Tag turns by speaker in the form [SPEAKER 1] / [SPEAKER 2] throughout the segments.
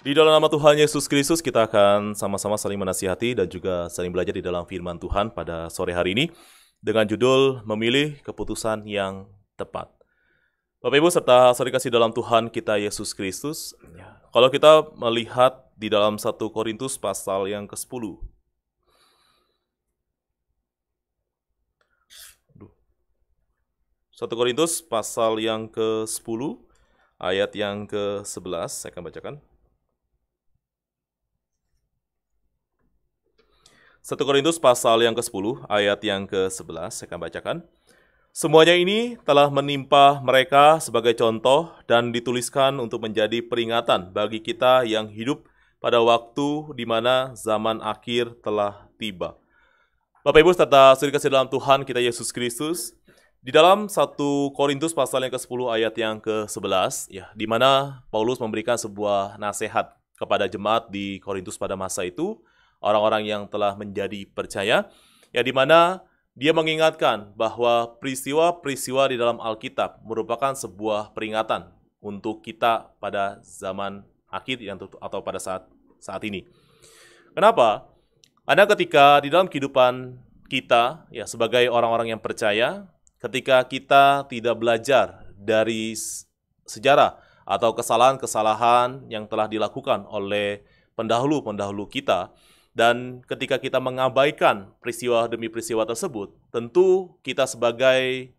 [SPEAKER 1] Di dalam nama Tuhan Yesus Kristus kita akan sama-sama saling menasihati dan juga saling belajar di dalam firman Tuhan pada sore hari ini dengan judul Memilih Keputusan Yang Tepat. Bapak Ibu serta saudara kasih dalam Tuhan kita Yesus Kristus, ya. kalau kita melihat di dalam 1 Korintus pasal yang ke-10, satu Korintus pasal yang ke-10 ayat yang ke-11 saya akan bacakan. 1 Korintus pasal yang ke-10 ayat yang ke-11 saya akan bacakan. Semuanya ini telah menimpa mereka sebagai contoh dan dituliskan untuk menjadi peringatan bagi kita yang hidup pada waktu di mana zaman akhir telah tiba. Bapak Ibu serta saudara kasih dalam Tuhan kita Yesus Kristus, di dalam 1 Korintus pasal yang ke-10 ayat yang ke-11 ya, di mana Paulus memberikan sebuah nasihat kepada jemaat di Korintus pada masa itu orang-orang yang telah menjadi percaya, ya di mana dia mengingatkan bahwa peristiwa-peristiwa di dalam Alkitab merupakan sebuah peringatan untuk kita pada zaman akhir yang atau pada saat saat ini. Kenapa? Karena ketika di dalam kehidupan kita ya sebagai orang-orang yang percaya, ketika kita tidak belajar dari sejarah atau kesalahan-kesalahan yang telah dilakukan oleh pendahulu-pendahulu kita, dan ketika kita mengabaikan peristiwa demi peristiwa tersebut, tentu kita sebagai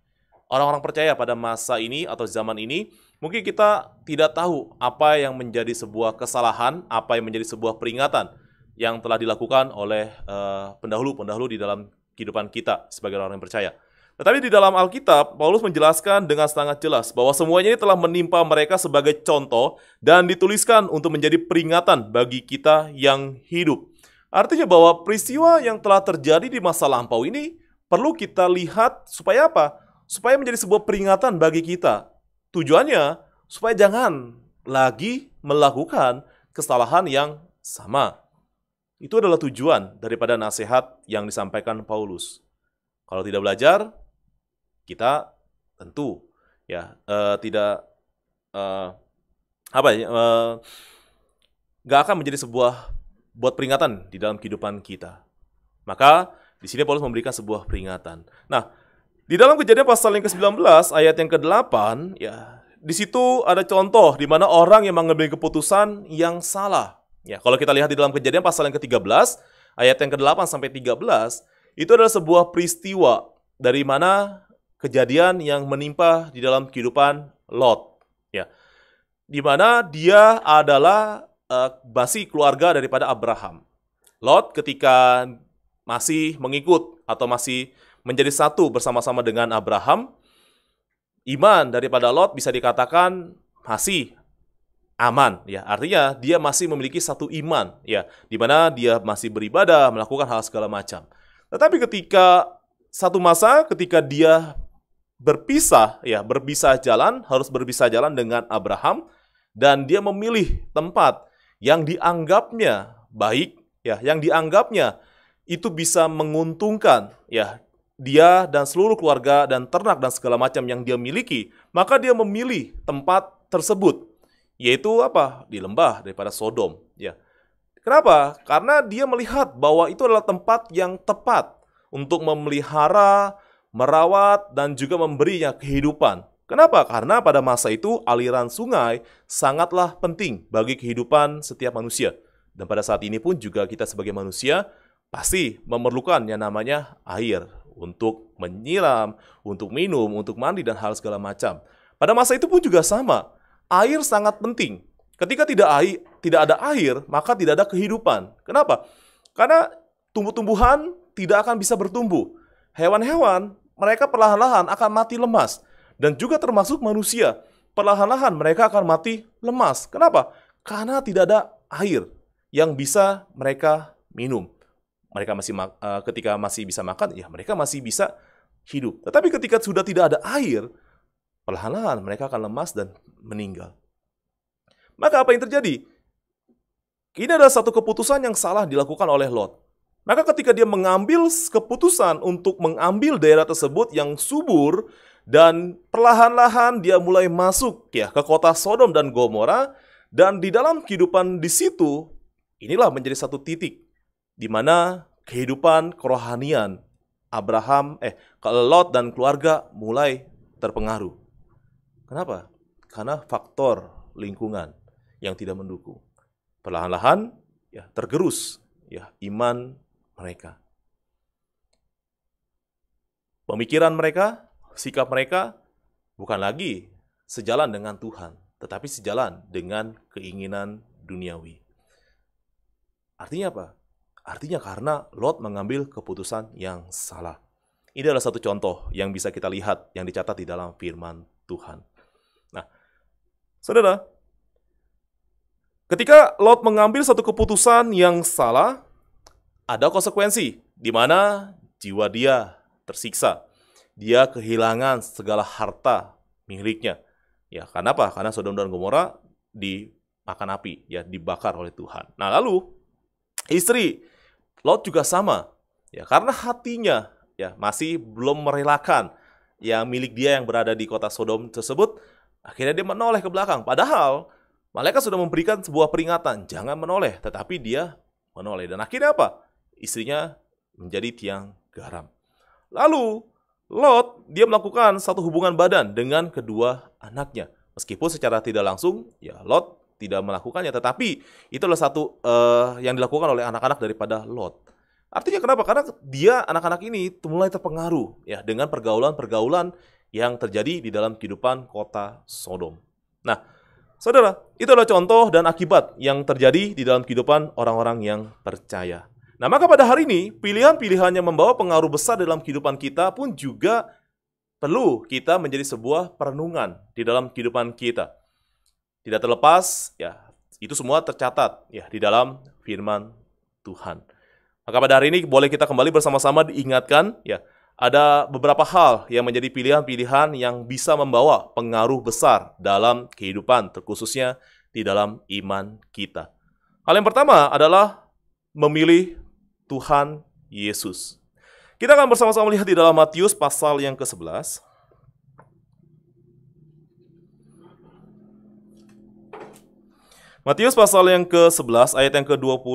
[SPEAKER 1] orang-orang percaya pada masa ini atau zaman ini, mungkin kita tidak tahu apa yang menjadi sebuah kesalahan, apa yang menjadi sebuah peringatan yang telah dilakukan oleh eh, pendahulu-pendahulu uh, di dalam kehidupan kita sebagai orang yang percaya. Tetapi di dalam Alkitab, Paulus menjelaskan dengan sangat jelas bahwa semuanya ini telah menimpa mereka sebagai contoh dan dituliskan untuk menjadi peringatan bagi kita yang hidup. Artinya bahwa peristiwa yang telah terjadi di masa lampau ini perlu kita lihat supaya apa? Supaya menjadi sebuah peringatan bagi kita. Tujuannya supaya jangan lagi melakukan kesalahan yang sama. Itu adalah tujuan daripada nasihat yang disampaikan Paulus. Kalau tidak belajar, kita tentu ya uh, tidak uh, apa ya uh, nggak akan menjadi sebuah buat peringatan di dalam kehidupan kita. Maka di sini Paulus memberikan sebuah peringatan. Nah, di dalam kejadian pasal yang ke-19 ayat yang ke-8 ya, di situ ada contoh di mana orang yang mengambil keputusan yang salah. Ya, kalau kita lihat di dalam kejadian pasal yang ke-13 ayat yang ke-8 sampai 13 itu adalah sebuah peristiwa dari mana kejadian yang menimpa di dalam kehidupan Lot ya. Di mana dia adalah Eh, basi keluarga daripada Abraham. Lot ketika masih mengikut atau masih menjadi satu bersama-sama dengan Abraham, iman daripada Lot bisa dikatakan masih aman ya artinya dia masih memiliki satu iman ya di mana dia masih beribadah melakukan hal segala macam tetapi ketika satu masa ketika dia berpisah ya berpisah jalan harus berpisah jalan dengan Abraham dan dia memilih tempat yang dianggapnya baik ya, yang dianggapnya itu bisa menguntungkan ya dia dan seluruh keluarga dan ternak dan segala macam yang dia miliki, maka dia memilih tempat tersebut yaitu apa? di lembah daripada Sodom ya. Kenapa? Karena dia melihat bahwa itu adalah tempat yang tepat untuk memelihara, merawat, dan juga memberinya kehidupan. Kenapa? Karena pada masa itu aliran sungai sangatlah penting bagi kehidupan setiap manusia. Dan pada saat ini pun juga kita sebagai manusia pasti memerlukan yang namanya air untuk menyiram, untuk minum, untuk mandi dan hal segala macam. Pada masa itu pun juga sama. Air sangat penting. Ketika tidak air, tidak ada air, maka tidak ada kehidupan. Kenapa? Karena tumbuh-tumbuhan tidak akan bisa bertumbuh. Hewan-hewan mereka perlahan-lahan akan mati lemas dan juga termasuk manusia. Perlahan-lahan mereka akan mati lemas. Kenapa? Karena tidak ada air yang bisa mereka minum. Mereka masih uh, ketika masih bisa makan, ya mereka masih bisa hidup. Tetapi ketika sudah tidak ada air, perlahan-lahan mereka akan lemas dan meninggal. Maka apa yang terjadi? Ini adalah satu keputusan yang salah dilakukan oleh Lot. Maka ketika dia mengambil keputusan untuk mengambil daerah tersebut yang subur, dan perlahan-lahan dia mulai masuk ya ke kota Sodom dan Gomora dan di dalam kehidupan di situ inilah menjadi satu titik di mana kehidupan kerohanian Abraham eh Lot dan keluarga mulai terpengaruh. Kenapa? Karena faktor lingkungan yang tidak mendukung. Perlahan-lahan ya tergerus ya iman mereka. Pemikiran mereka sikap mereka bukan lagi sejalan dengan Tuhan, tetapi sejalan dengan keinginan duniawi. Artinya apa? Artinya karena Lot mengambil keputusan yang salah. Ini adalah satu contoh yang bisa kita lihat yang dicatat di dalam firman Tuhan. Nah, saudara, ketika Lot mengambil satu keputusan yang salah, ada konsekuensi di mana jiwa dia tersiksa dia kehilangan segala harta miliknya. Ya, karena apa? Karena Sodom dan Gomora dimakan api, ya dibakar oleh Tuhan. Nah, lalu istri Lot juga sama. Ya, karena hatinya ya masih belum merelakan yang milik dia yang berada di kota Sodom tersebut, akhirnya dia menoleh ke belakang. Padahal malaikat sudah memberikan sebuah peringatan, jangan menoleh, tetapi dia menoleh. Dan akhirnya apa? Istrinya menjadi tiang garam. Lalu Lot, dia melakukan satu hubungan badan dengan kedua anaknya. Meskipun secara tidak langsung, ya Lot tidak melakukannya, tetapi itu adalah satu uh, yang dilakukan oleh anak-anak daripada Lot. Artinya kenapa? Karena dia anak-anak ini mulai terpengaruh ya dengan pergaulan-pergaulan yang terjadi di dalam kehidupan kota Sodom. Nah, saudara, itu adalah contoh dan akibat yang terjadi di dalam kehidupan orang-orang yang percaya. Nah, maka pada hari ini, pilihan-pilihan yang membawa pengaruh besar dalam kehidupan kita pun juga perlu kita menjadi sebuah perenungan di dalam kehidupan kita. Tidak terlepas, ya, itu semua tercatat ya di dalam firman Tuhan. Maka pada hari ini boleh kita kembali bersama-sama diingatkan ya, ada beberapa hal yang menjadi pilihan-pilihan yang bisa membawa pengaruh besar dalam kehidupan, terkhususnya di dalam iman kita. Hal yang pertama adalah memilih Tuhan Yesus. Kita akan bersama-sama melihat di dalam Matius pasal yang ke-11. Matius pasal yang ke-11 ayat yang ke-28.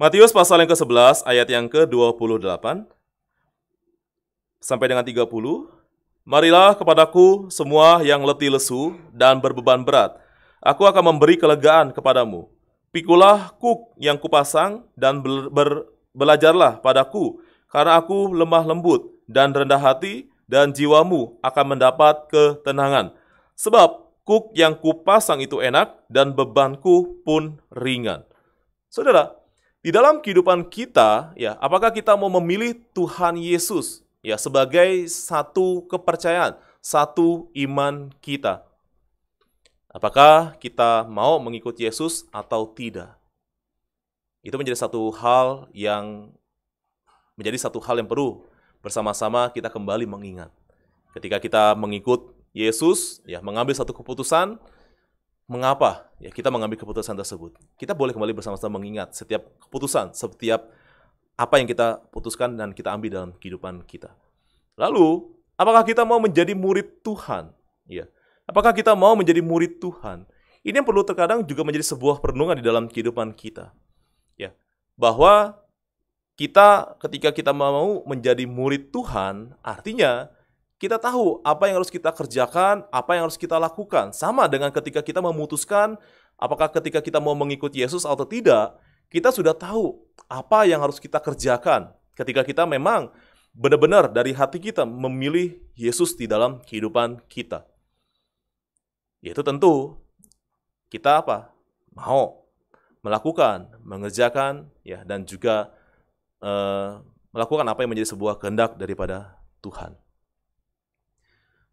[SPEAKER 1] Matius pasal yang ke-11 ayat yang ke-28 sampai dengan 30. Marilah kepadaku semua yang letih lesu dan berbeban berat. Aku akan memberi kelegaan kepadamu. Pikulah kuk yang kupasang dan ber, ber, belajarlah padaku, karena aku lemah lembut dan rendah hati, dan jiwamu akan mendapat ketenangan. Sebab kuk yang kupasang itu enak dan bebanku pun ringan. Saudara, di dalam kehidupan kita, ya, apakah kita mau memilih Tuhan Yesus ya sebagai satu kepercayaan, satu iman kita? Apakah kita mau mengikuti Yesus atau tidak? Itu menjadi satu hal yang menjadi satu hal yang perlu bersama-sama kita kembali mengingat. Ketika kita mengikut Yesus, ya mengambil satu keputusan, mengapa ya kita mengambil keputusan tersebut? Kita boleh kembali bersama-sama mengingat setiap keputusan, setiap apa yang kita putuskan dan kita ambil dalam kehidupan kita. Lalu, apakah kita mau menjadi murid Tuhan? Ya. Apakah kita mau menjadi murid Tuhan? Ini yang perlu terkadang juga menjadi sebuah perenungan di dalam kehidupan kita. Ya, bahwa kita ketika kita mau menjadi murid Tuhan, artinya kita tahu apa yang harus kita kerjakan, apa yang harus kita lakukan. Sama dengan ketika kita memutuskan apakah ketika kita mau mengikuti Yesus atau tidak, kita sudah tahu apa yang harus kita kerjakan ketika kita memang benar-benar dari hati kita memilih Yesus di dalam kehidupan kita. Yaitu tentu kita apa? Mau melakukan, mengerjakan ya dan juga eh, melakukan apa yang menjadi sebuah kehendak daripada Tuhan.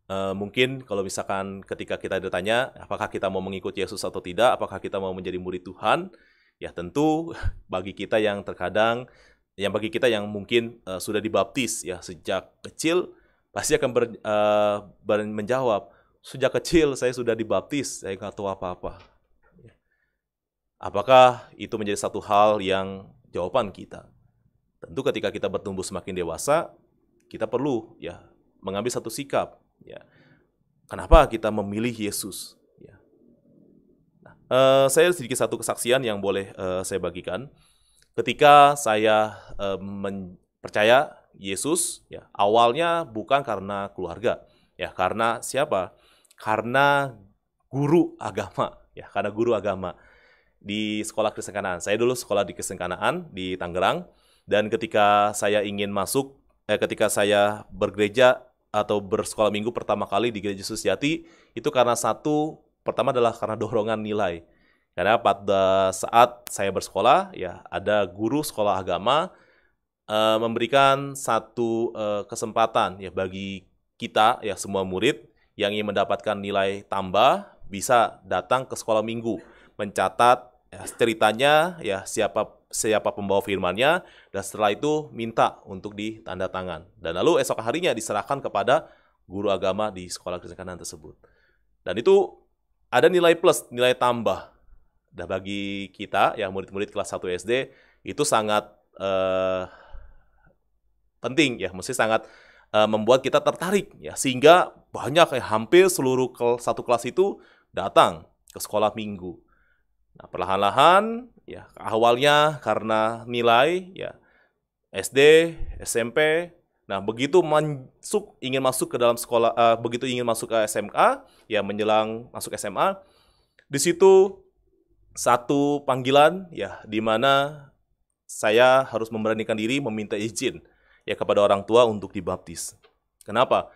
[SPEAKER 1] Uh, mungkin kalau misalkan ketika kita ditanya apakah kita mau mengikuti Yesus atau tidak, apakah kita mau menjadi murid Tuhan, ya tentu bagi kita yang terkadang yang bagi kita yang mungkin uh, sudah dibaptis ya sejak kecil pasti akan ber, uh, ber, menjawab sejak kecil saya sudah dibaptis, saya nggak tahu apa-apa. Apakah itu menjadi satu hal yang jawaban kita? Tentu ketika kita bertumbuh semakin dewasa, kita perlu ya mengambil satu sikap. Ya. Kenapa kita memilih Yesus? Ya. Nah, eh, saya sedikit satu kesaksian yang boleh eh, saya bagikan. Ketika saya eh, percaya Yesus, ya, awalnya bukan karena keluarga, ya karena siapa? karena guru agama ya karena guru agama di sekolah Kristen Kanaan. Saya dulu sekolah di Kristen Kanaan di Tangerang dan ketika saya ingin masuk eh, ketika saya bergereja atau bersekolah minggu pertama kali di Gereja Susiati itu karena satu pertama adalah karena dorongan nilai. Karena pada saat saya bersekolah ya ada guru sekolah agama eh, memberikan satu eh, kesempatan ya bagi kita ya semua murid yang ingin mendapatkan nilai tambah bisa datang ke sekolah minggu mencatat ya, ceritanya ya siapa siapa pembawa firmannya dan setelah itu minta untuk ditanda tangan dan lalu esok harinya diserahkan kepada guru agama di sekolah Kristen tersebut dan itu ada nilai plus nilai tambah dan bagi kita ya murid-murid kelas 1 SD itu sangat eh, penting ya mesti sangat Eh, membuat kita tertarik ya sehingga banyak ya, hampir seluruh kel satu kelas itu datang ke sekolah minggu. Nah, perlahan-lahan ya awalnya karena nilai ya SD, SMP. Nah, begitu masuk ingin masuk ke dalam sekolah uh, begitu ingin masuk ke SMA, ya menjelang masuk SMA, di situ satu panggilan ya di mana saya harus memberanikan diri meminta izin ya kepada orang tua untuk dibaptis. Kenapa?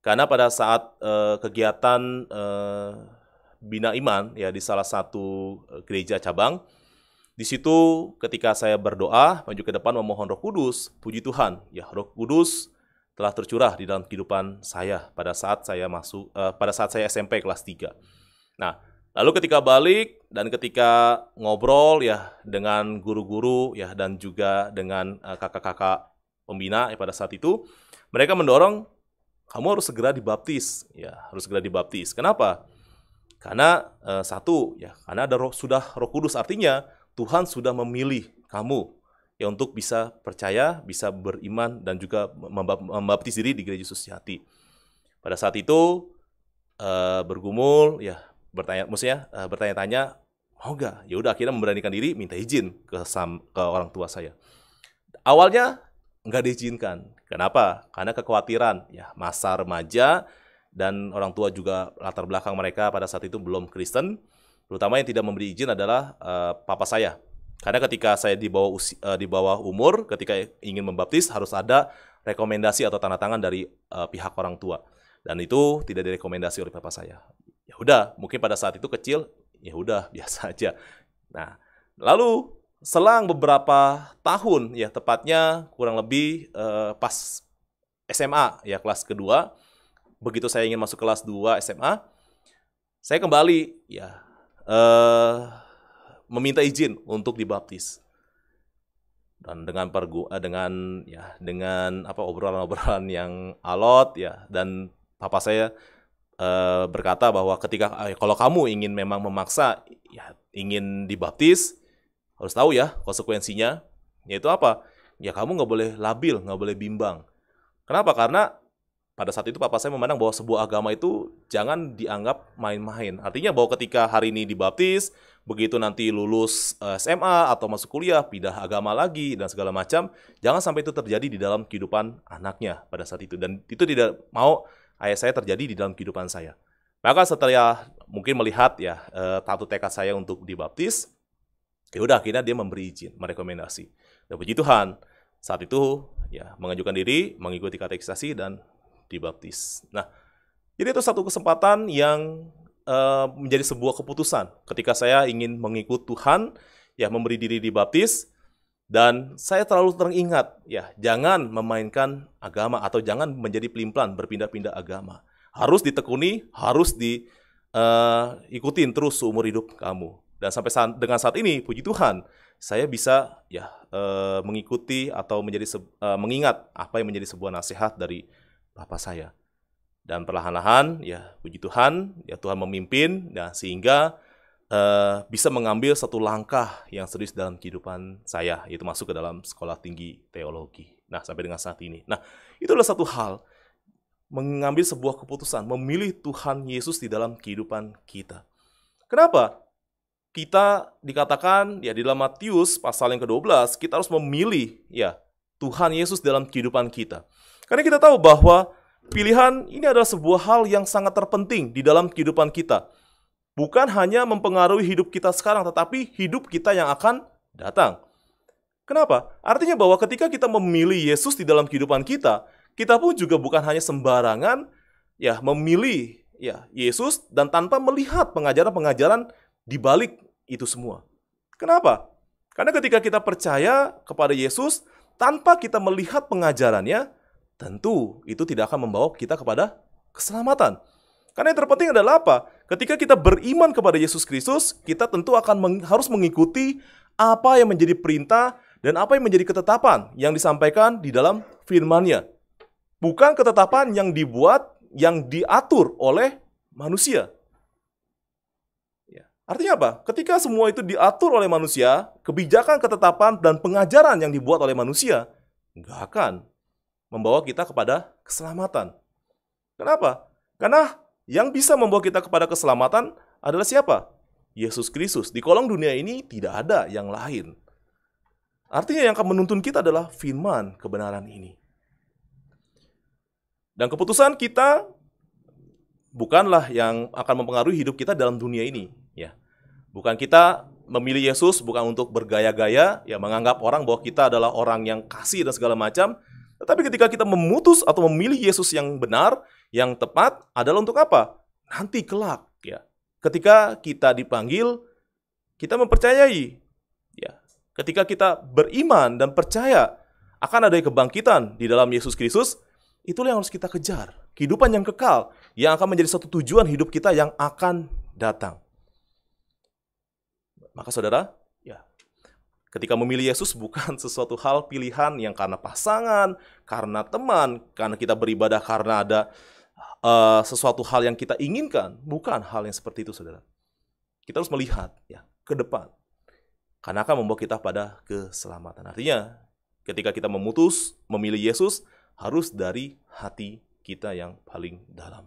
[SPEAKER 1] Karena pada saat uh, kegiatan uh, bina iman ya di salah satu eh, gereja cabang, di situ ketika saya berdoa maju ke depan memohon Roh Kudus, puji Tuhan, ya Roh Kudus telah tercurah di dalam kehidupan saya pada saat saya masuk uh, pada saat saya SMP kelas 3. Nah, lalu ketika balik dan ketika ngobrol ya dengan guru-guru ya dan juga dengan kakak-kakak uh, kakak -kakak, pembina ya pada saat itu, mereka mendorong kamu harus segera dibaptis, ya harus segera dibaptis. Kenapa? Karena eh, satu, ya karena ada roh, sudah Roh Kudus artinya Tuhan sudah memilih kamu ya untuk bisa percaya, bisa beriman dan juga membaptis diri di gereja Yesus Hati. Pada saat itu uh, bergumul ya bertanya maksudnya uh, bertanya-tanya mau gak? Ya udah akhirnya memberanikan diri minta izin ke sam, ke orang tua saya. Awalnya nggak diizinkan. Kenapa? Karena kekhawatiran ya masa remaja dan orang tua juga latar belakang mereka pada saat itu belum Kristen. Terutama yang tidak memberi izin adalah uh, papa saya. Karena ketika saya di bawah uh, di bawah umur, ketika ingin membaptis harus ada rekomendasi atau tanda tangan dari uh, pihak orang tua. Dan itu tidak direkomendasi oleh papa saya. Ya udah, mungkin pada saat itu kecil, ya udah biasa aja. Nah, lalu selang beberapa tahun ya tepatnya kurang lebih uh, pas SMA ya kelas kedua begitu saya ingin masuk kelas 2 SMA saya kembali ya uh, meminta izin untuk dibaptis dan dengan pergu eh, dengan ya dengan apa obrolan-obrolan yang alot ya dan papa saya uh, berkata bahwa ketika kalau kamu ingin memang memaksa ya ingin dibaptis harus tahu ya konsekuensinya, yaitu apa? Ya kamu nggak boleh labil, nggak boleh bimbang. Kenapa? Karena pada saat itu papa saya memandang bahwa sebuah agama itu jangan dianggap main-main. Artinya bahwa ketika hari ini dibaptis, begitu nanti lulus eh, SMA atau masuk kuliah, pindah agama lagi dan segala macam, jangan sampai itu terjadi di dalam kehidupan anaknya pada saat itu. Dan itu tidak mau ayah saya terjadi di dalam kehidupan saya. Maka setelah mungkin melihat ya eh, tatu tekad saya untuk dibaptis, Ya udah akhirnya dia memberi izin, merekomendasi. Dan ya, puji Tuhan, saat itu ya mengajukan diri, mengikuti katekisasi dan dibaptis. Nah, jadi itu satu kesempatan yang uh, menjadi sebuah keputusan ketika saya ingin mengikut Tuhan, ya memberi diri dibaptis dan saya terlalu teringat ya jangan memainkan agama atau jangan menjadi pelimplan berpindah-pindah agama. Harus ditekuni, harus diikutin eh, uh, terus seumur hidup kamu. Dan sampai saat, dengan saat ini, puji Tuhan, saya bisa ya e, mengikuti atau menjadi e, mengingat apa yang menjadi sebuah nasihat dari Bapak saya. Dan perlahan-lahan, ya puji Tuhan, ya Tuhan memimpin, ya, sehingga e, bisa mengambil satu langkah yang serius dalam kehidupan saya, yaitu masuk ke dalam sekolah tinggi teologi. Nah, sampai dengan saat ini. Nah, itulah satu hal mengambil sebuah keputusan, memilih Tuhan Yesus di dalam kehidupan kita. Kenapa? kita dikatakan ya di dalam Matius pasal yang ke-12 kita harus memilih ya Tuhan Yesus dalam kehidupan kita. Karena kita tahu bahwa pilihan ini adalah sebuah hal yang sangat terpenting di dalam kehidupan kita. Bukan hanya mempengaruhi hidup kita sekarang tetapi hidup kita yang akan datang. Kenapa? Artinya bahwa ketika kita memilih Yesus di dalam kehidupan kita, kita pun juga bukan hanya sembarangan ya memilih ya Yesus dan tanpa melihat pengajaran-pengajaran di balik itu semua. Kenapa? Karena ketika kita percaya kepada Yesus tanpa kita melihat pengajarannya, tentu itu tidak akan membawa kita kepada keselamatan. Karena yang terpenting adalah apa? Ketika kita beriman kepada Yesus Kristus, kita tentu akan meng, harus mengikuti apa yang menjadi perintah dan apa yang menjadi ketetapan yang disampaikan di dalam firman-Nya. Bukan ketetapan yang dibuat, yang diatur oleh manusia. Artinya apa? Ketika semua itu diatur oleh manusia, kebijakan, ketetapan, dan pengajaran yang dibuat oleh manusia, nggak akan membawa kita kepada keselamatan. Kenapa? Karena yang bisa membawa kita kepada keselamatan adalah siapa? Yesus Kristus. Di kolong dunia ini tidak ada yang lain. Artinya yang akan menuntun kita adalah firman kebenaran ini. Dan keputusan kita bukanlah yang akan mempengaruhi hidup kita dalam dunia ini Bukan kita memilih Yesus bukan untuk bergaya-gaya, ya menganggap orang bahwa kita adalah orang yang kasih dan segala macam. Tetapi ketika kita memutus atau memilih Yesus yang benar, yang tepat adalah untuk apa? Nanti kelak, ya. Ketika kita dipanggil, kita mempercayai, ya. Ketika kita beriman dan percaya akan ada kebangkitan di dalam Yesus Kristus, itulah yang harus kita kejar. Kehidupan yang kekal, yang akan menjadi satu tujuan hidup kita yang akan datang. Maka saudara, ya ketika memilih Yesus bukan sesuatu hal pilihan yang karena pasangan, karena teman, karena kita beribadah karena ada uh, sesuatu hal yang kita inginkan, bukan hal yang seperti itu, saudara. Kita harus melihat ya ke depan, karena akan membawa kita pada keselamatan. Artinya, ketika kita memutus memilih Yesus harus dari hati kita yang paling dalam.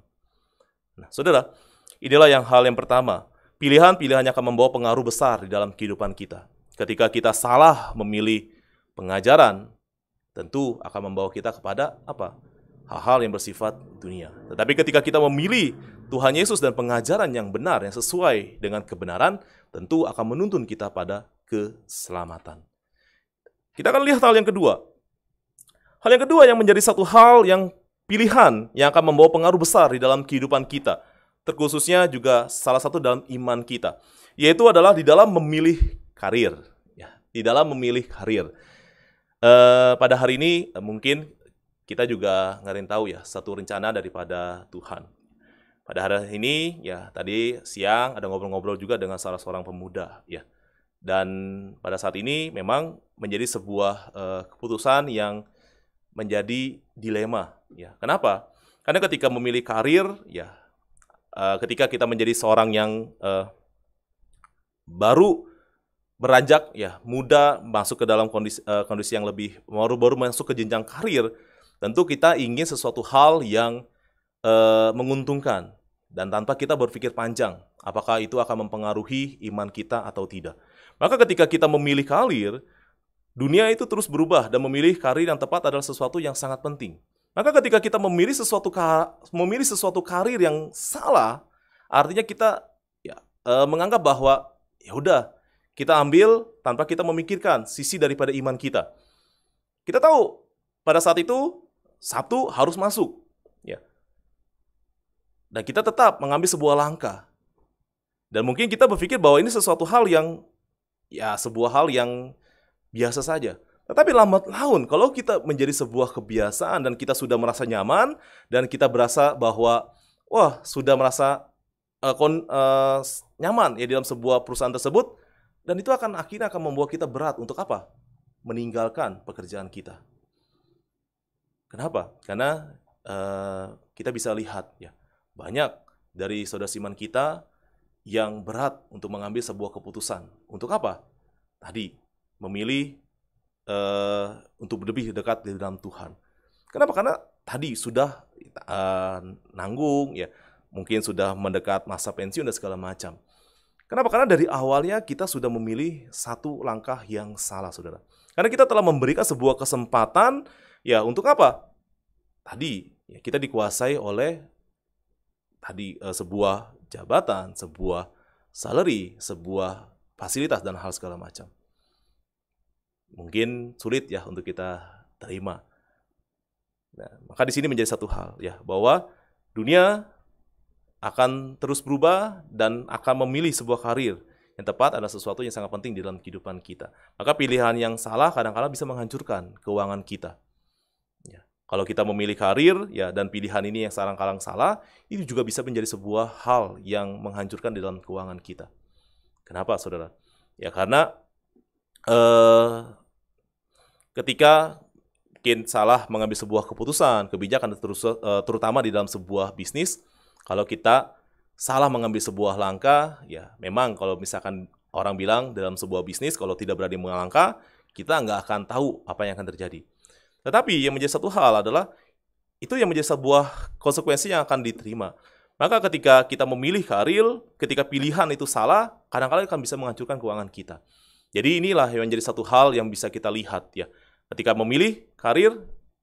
[SPEAKER 1] Nah, saudara, inilah yang hal yang pertama pilihan pilihannya akan membawa pengaruh besar di dalam kehidupan kita. Ketika kita salah memilih pengajaran, tentu akan membawa kita kepada apa? Hal-hal yang bersifat dunia. Tetapi ketika kita memilih Tuhan Yesus dan pengajaran yang benar, yang sesuai dengan kebenaran, tentu akan menuntun kita pada keselamatan. Kita akan lihat hal yang kedua. Hal yang kedua yang menjadi satu hal yang pilihan yang akan membawa pengaruh besar di dalam kehidupan kita – terkhususnya juga salah satu dalam iman kita, yaitu adalah di dalam memilih karir. Ya, di dalam memilih karir. Uh, pada hari ini eh, mungkin kita juga ngarin tahu ya satu rencana daripada Tuhan. Pada hari ini ya tadi siang ada ngobrol-ngobrol juga dengan salah seorang pemuda ya. Dan pada saat ini memang menjadi sebuah uh, keputusan yang menjadi dilema ya. Kenapa? Karena ketika memilih karir ya Eh, ketika kita menjadi seorang yang uh, baru beranjak ya muda masuk ke dalam kondisi uh, kondisi yang lebih baru baru masuk ke jenjang karir tentu kita ingin sesuatu hal yang uh, menguntungkan dan tanpa kita berpikir panjang apakah itu akan mempengaruhi iman kita atau tidak maka ketika kita memilih karir dunia itu terus berubah dan memilih karir yang tepat adalah sesuatu yang sangat penting maka ketika kita memilih sesuatu memilih sesuatu karir yang salah, artinya kita ya, e, menganggap bahwa ya udah kita ambil tanpa kita memikirkan sisi daripada iman kita. Kita tahu pada saat itu Sabtu harus masuk, ya. Dan kita tetap mengambil sebuah langkah. Dan mungkin kita berpikir bahwa ini sesuatu hal yang ya sebuah hal yang biasa saja. Tetapi lambat laun, kalau kita menjadi sebuah kebiasaan dan kita sudah merasa nyaman dan kita berasa bahwa wah sudah merasa uh, kon, uh, nyaman ya dalam sebuah perusahaan tersebut dan itu akan akhirnya akan membuat kita berat untuk apa? Meninggalkan pekerjaan kita. Kenapa? Karena uh, kita bisa lihat ya banyak dari saudara siman kita yang berat untuk mengambil sebuah keputusan. Untuk apa? Tadi memilih uh, untuk lebih dekat di dalam Tuhan. Kenapa? Karena tadi sudah uh, nanggung ya, mungkin sudah mendekat masa pensiun dan segala macam. Kenapa? Karena dari awalnya kita sudah memilih satu langkah yang salah, saudara. Karena kita telah memberikan sebuah kesempatan, ya untuk apa? Tadi ya, kita dikuasai oleh tadi uh, sebuah jabatan, sebuah salary, sebuah fasilitas dan hal segala macam mungkin sulit ya untuk kita terima. Nah, maka di sini menjadi satu hal ya bahwa dunia akan terus berubah dan akan memilih sebuah karir yang tepat adalah sesuatu yang sangat penting di dalam kehidupan kita. Maka pilihan yang salah kadang-kala bisa menghancurkan keuangan kita. Ya. Kalau kita memilih karir ya dan pilihan ini yang sarang-kalang salah, itu juga bisa menjadi sebuah hal yang menghancurkan di dalam keuangan kita. Kenapa, saudara? Ya karena eh, ketika mungkin salah mengambil sebuah keputusan, kebijakan eh, terutama di dalam sebuah bisnis, kalau kita salah mengambil sebuah langkah, ya memang kalau misalkan orang bilang dalam sebuah bisnis kalau tidak berani melangkah, kita nggak akan tahu apa yang akan terjadi. Tetapi yang menjadi satu hal adalah itu yang menjadi sebuah konsekuensi yang akan diterima. Maka ketika kita memilih karir, ketika pilihan itu salah, kadang-kadang akan bisa menghancurkan keuangan kita. Jadi inilah yang menjadi satu hal yang bisa kita lihat ya Ketika memilih karir,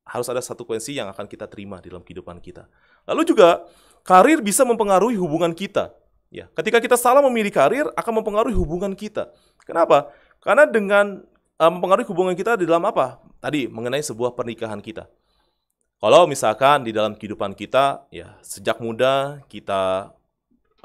[SPEAKER 1] harus ada satu kuensi yang akan kita terima di dalam kehidupan kita. Lalu juga karir bisa mempengaruhi hubungan kita. Ya, ketika kita salah memilih karir akan mempengaruhi hubungan kita. Kenapa? Karena dengan uh, mempengaruhi hubungan kita di dalam apa? Tadi mengenai sebuah pernikahan kita. Kalau misalkan di dalam kehidupan kita, ya sejak muda kita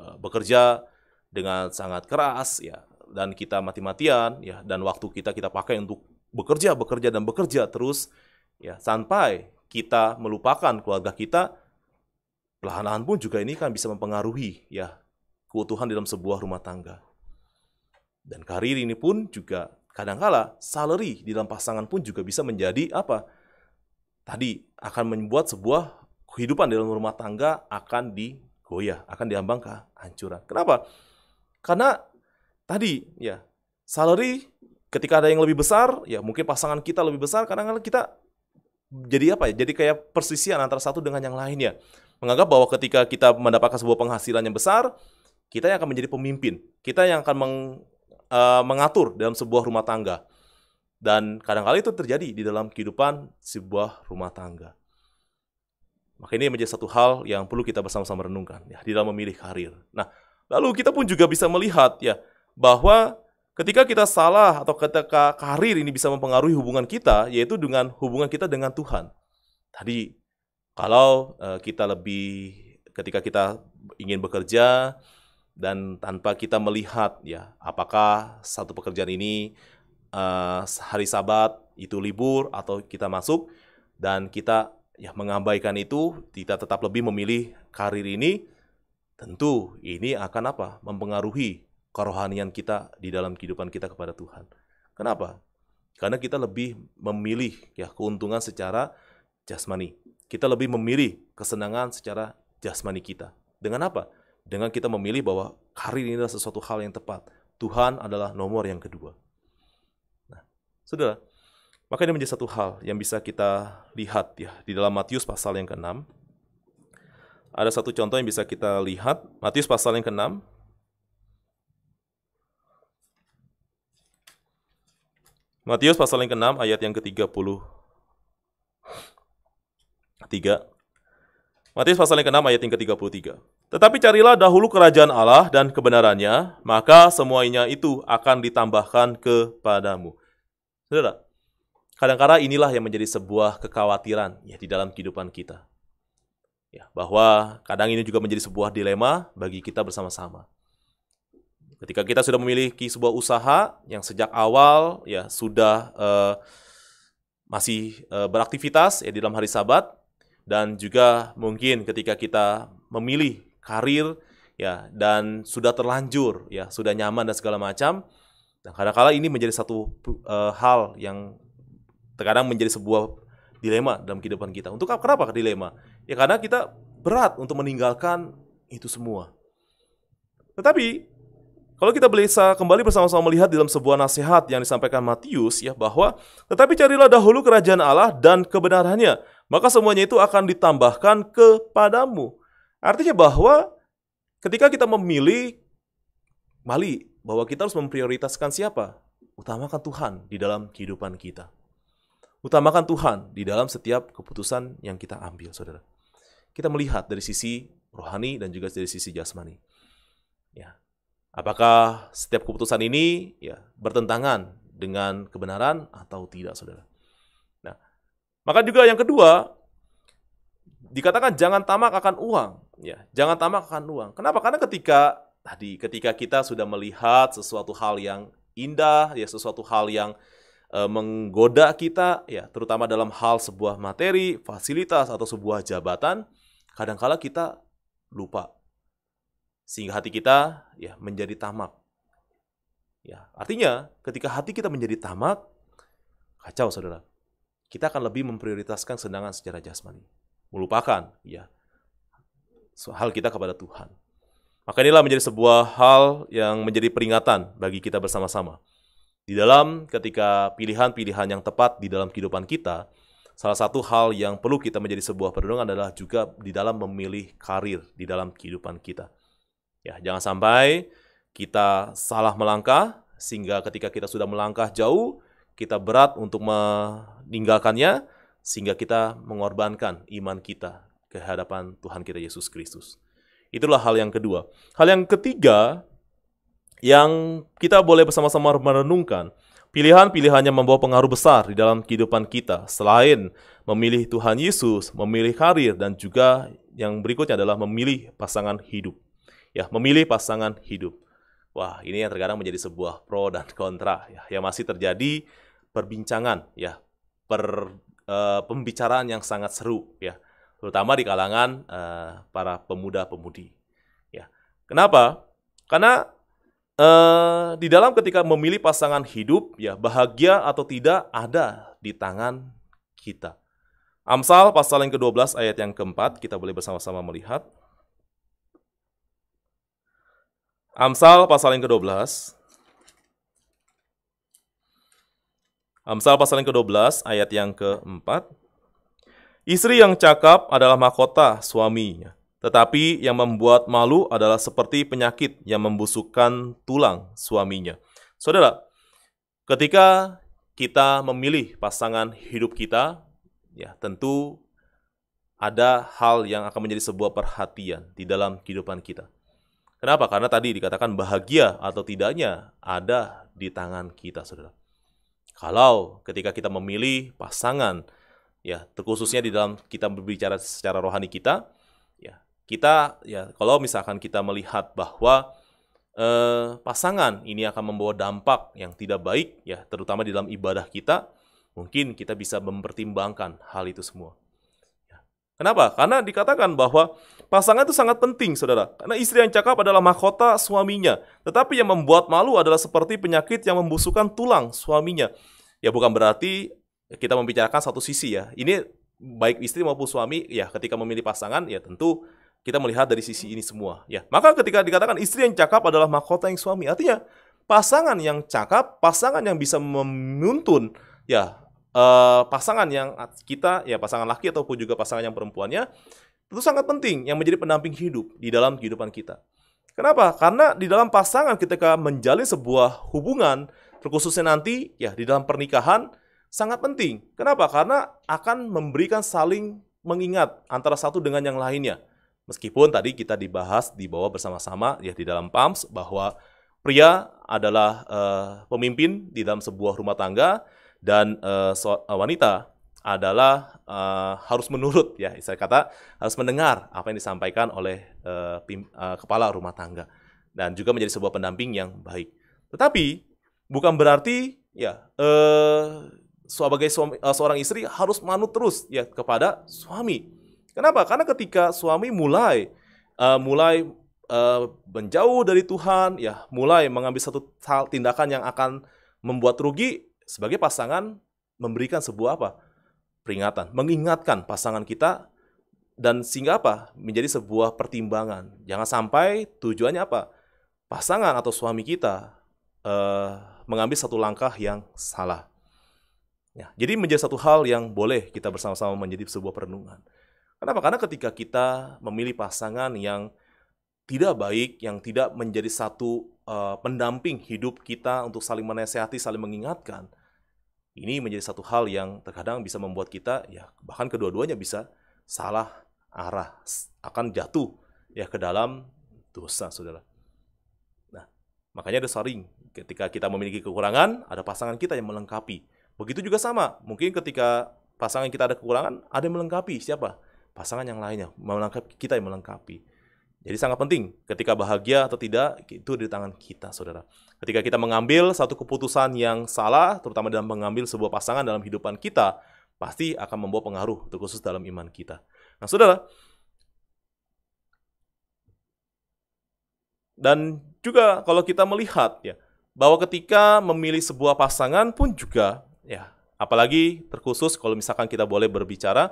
[SPEAKER 1] uh, bekerja dengan sangat keras, ya dan kita mati-matian, ya dan waktu kita kita pakai untuk bekerja, bekerja dan bekerja terus ya sampai kita melupakan keluarga kita, pelahan lahan pun juga ini kan bisa mempengaruhi ya keutuhan dalam sebuah rumah tangga. Dan karir ini pun juga kadangkala salary di dalam pasangan pun juga bisa menjadi apa? Tadi akan membuat sebuah kehidupan dalam rumah tangga akan digoyah, akan diambang kehancuran. Kenapa? Karena tadi ya salary ketika ada yang lebih besar, ya mungkin pasangan kita lebih besar, kadang-kadang kita jadi apa ya? Jadi kayak persisian antara satu dengan yang lainnya. Menganggap bahwa ketika kita mendapatkan sebuah penghasilan yang besar, kita yang akan menjadi pemimpin, kita yang akan meng, uh, mengatur dalam sebuah rumah tangga. Dan kadang-kala itu terjadi di dalam kehidupan sebuah rumah tangga. Maka ini menjadi satu hal yang perlu kita bersama-sama renungkan ya, di dalam memilih karir. Nah, lalu kita pun juga bisa melihat ya bahwa Ketika kita salah atau ketika karir ini bisa mempengaruhi hubungan kita, yaitu dengan hubungan kita dengan Tuhan. Tadi kalau eh, kita lebih ketika kita ingin bekerja dan tanpa kita melihat ya apakah satu pekerjaan ini uh, hari Sabat itu libur atau kita masuk dan kita ya mengabaikan itu, kita tetap lebih memilih karir ini, tentu ini akan apa? mempengaruhi kerohanian kita di dalam kehidupan kita kepada Tuhan. Kenapa? Karena kita lebih memilih ya keuntungan secara jasmani. Kita lebih memilih kesenangan secara jasmani kita. Dengan apa? Dengan kita memilih bahwa hari ini adalah sesuatu hal yang tepat. Tuhan adalah nomor yang kedua. Nah, saudara, maka ini menjadi satu hal yang bisa kita lihat ya di dalam Matius pasal yang ke-6. Ada satu contoh yang bisa kita lihat, Matius pasal yang ke-6 Matius pasal yang ke-6 ayat yang ke-30. tiga Matius pasal yang ke-6 ayat yang ke-33. Tetapi carilah dahulu kerajaan Allah dan kebenarannya, maka semuanya itu akan ditambahkan kepadamu. Saudara, kadangkala -kadang inilah yang menjadi sebuah kekhawatiran ya di dalam kehidupan kita. Ya, bahwa kadang ini juga menjadi sebuah dilema bagi kita bersama-sama. Ketika kita sudah memiliki sebuah usaha yang sejak awal ya sudah uh, masih uh, beraktivitas ya di dalam hari Sabat dan juga mungkin ketika kita memilih karir ya dan sudah terlanjur ya sudah nyaman dan segala macam dan kadang-kala ini menjadi satu uh, hal yang terkadang menjadi sebuah dilema dalam kehidupan kita. Untuk kenapa dilema? Ya karena kita berat untuk meninggalkan itu semua. Tetapi kalau kita bisa kembali bersama-sama melihat dalam sebuah nasihat yang disampaikan Matius ya bahwa tetapi carilah dahulu kerajaan Allah dan kebenarannya, maka semuanya itu akan ditambahkan kepadamu. Artinya bahwa ketika kita memilih mali bahwa kita harus memprioritaskan siapa? Utamakan Tuhan di dalam kehidupan kita. Utamakan Tuhan di dalam setiap keputusan yang kita ambil, Saudara. Kita melihat dari sisi rohani dan juga dari sisi jasmani. Ya, Apakah setiap keputusan ini ya bertentangan dengan kebenaran atau tidak, saudara? Nah, maka juga yang kedua dikatakan jangan tamak akan uang, ya jangan tamak akan uang. Kenapa? Karena ketika tadi ketika kita sudah melihat sesuatu hal yang indah, ya sesuatu hal yang e, menggoda kita, ya terutama dalam hal sebuah materi, fasilitas atau sebuah jabatan, kadangkala kita lupa sehingga hati kita ya menjadi tamak. Ya, artinya ketika hati kita menjadi tamak, kacau saudara. Kita akan lebih memprioritaskan senangan secara jasmani. Melupakan ya hal kita kepada Tuhan. Maka inilah menjadi sebuah hal yang menjadi peringatan bagi kita bersama-sama. Di dalam ketika pilihan-pilihan yang tepat di dalam kehidupan kita, salah satu hal yang perlu kita menjadi sebuah perenungan adalah juga di dalam memilih karir di dalam kehidupan kita. Ya, jangan sampai kita salah melangkah sehingga ketika kita sudah melangkah jauh, kita berat untuk meninggalkannya sehingga kita mengorbankan iman kita ke hadapan Tuhan kita Yesus Kristus. Itulah hal yang kedua. Hal yang ketiga yang kita boleh bersama-sama merenungkan, pilihan-pilihannya membawa pengaruh besar di dalam kehidupan kita. Selain memilih Tuhan Yesus, memilih karir dan juga yang berikutnya adalah memilih pasangan hidup ya memilih pasangan hidup. Wah, ini yang terkadang menjadi sebuah pro dan kontra ya yang masih terjadi perbincangan ya per uh, pembicaraan yang sangat seru ya, terutama di kalangan uh, para pemuda-pemudi. Ya. Kenapa? Karena uh, di dalam ketika memilih pasangan hidup ya bahagia atau tidak ada di tangan kita. Amsal pasal yang ke-12 ayat yang keempat kita boleh bersama-sama melihat. Amsal pasal yang ke-12. Amsal pasal yang ke-12 ayat yang ke-4. Istri yang cakap adalah mahkota suaminya, tetapi yang membuat malu adalah seperti penyakit yang membusukkan tulang suaminya. Saudara, ketika kita memilih pasangan hidup kita, ya tentu ada hal yang akan menjadi sebuah perhatian di dalam kehidupan kita. Kenapa? Karena tadi dikatakan bahagia atau tidaknya ada di tangan kita, saudara. Kalau ketika kita memilih pasangan, ya terkhususnya di dalam kita berbicara secara rohani kita, ya kita ya kalau misalkan kita melihat bahwa eh, pasangan ini akan membawa dampak yang tidak baik, ya terutama di dalam ibadah kita, mungkin kita bisa mempertimbangkan hal itu semua. Kenapa? Karena dikatakan bahwa pasangan itu sangat penting, saudara. Karena istri yang cakap adalah mahkota suaminya. Tetapi yang membuat malu adalah seperti penyakit yang membusukkan tulang suaminya. Ya bukan berarti kita membicarakan satu sisi ya. Ini baik istri maupun suami, ya ketika memilih pasangan, ya tentu kita melihat dari sisi ini semua. Ya, maka ketika dikatakan istri yang cakap adalah mahkota yang suami, artinya pasangan yang cakap, pasangan yang bisa menuntun, ya uh, pasangan yang kita ya pasangan laki ataupun juga pasangan yang perempuannya itu sangat penting yang menjadi pendamping hidup di dalam kehidupan kita. Kenapa? Karena di dalam pasangan ketika menjalin sebuah hubungan terkhususnya nanti ya di dalam pernikahan sangat penting. Kenapa? Karena akan memberikan saling mengingat antara satu dengan yang lainnya. Meskipun tadi kita dibahas di bawah bersama-sama ya di dalam PAMS bahwa pria adalah uh, pemimpin di dalam sebuah rumah tangga, dan uh, uh, wanita adalah uh, harus menurut ya saya kata harus mendengar apa yang disampaikan oleh uh, pim, uh, kepala rumah tangga dan juga menjadi sebuah pendamping yang baik. Tetapi bukan berarti ya uh, sebagai suami, uh, seorang istri harus manut terus ya kepada suami. Kenapa? Karena ketika suami mulai uh, mulai uh, menjauh dari Tuhan ya mulai mengambil satu tindakan yang akan membuat rugi sebagai pasangan memberikan sebuah apa? peringatan, mengingatkan pasangan kita dan sehingga apa? menjadi sebuah pertimbangan. Jangan sampai tujuannya apa? pasangan atau suami kita eh, mengambil satu langkah yang salah. Ya, jadi menjadi satu hal yang boleh kita bersama-sama menjadi sebuah perenungan. Kenapa? Karena ketika kita memilih pasangan yang tidak baik, yang tidak menjadi satu uh, pendamping hidup kita untuk saling menasehati, saling mengingatkan, ini menjadi satu hal yang terkadang bisa membuat kita, ya bahkan kedua-duanya bisa salah arah, akan jatuh ya ke dalam dosa, saudara. Nah, makanya ada saring. Ketika kita memiliki kekurangan, ada pasangan kita yang melengkapi. Begitu juga sama, mungkin ketika pasangan kita ada kekurangan, ada yang melengkapi. Siapa? Pasangan yang lainnya, melengkapi, kita yang melengkapi. Jadi sangat penting ketika bahagia atau tidak itu di tangan kita, saudara. Ketika kita mengambil satu keputusan yang salah, terutama dalam mengambil sebuah pasangan dalam hidupan kita, pasti akan membawa pengaruh terkhusus dalam iman kita. Nah, saudara, dan juga kalau kita melihat ya bahwa ketika memilih sebuah pasangan pun juga ya apalagi terkhusus kalau misalkan kita boleh berbicara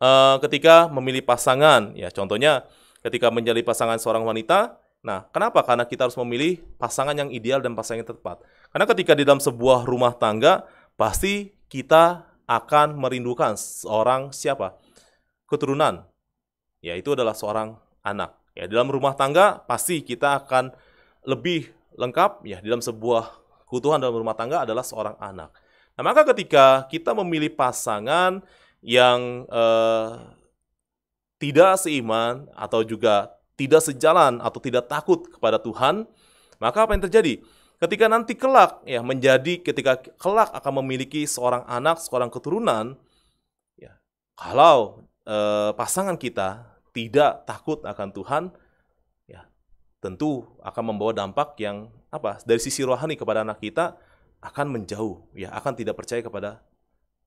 [SPEAKER 1] uh, ketika memilih pasangan ya contohnya ketika menjadi pasangan seorang wanita. Nah, kenapa? Karena kita harus memilih pasangan yang ideal dan pasangan yang tepat. Karena ketika di dalam sebuah rumah tangga, pasti kita akan merindukan seorang siapa? Keturunan, yaitu adalah seorang anak. Ya, di dalam rumah tangga pasti kita akan lebih lengkap ya di dalam sebuah keutuhan dalam rumah tangga adalah seorang anak. Nah, maka ketika kita memilih pasangan yang eh, tidak seiman atau juga tidak sejalan atau tidak takut kepada Tuhan, maka apa yang terjadi? Ketika nanti kelak ya menjadi ketika kelak akan memiliki seorang anak, seorang keturunan, ya kalau eh, pasangan kita tidak takut akan Tuhan, ya tentu akan membawa dampak yang apa? Dari sisi rohani kepada anak kita akan menjauh, ya akan tidak percaya kepada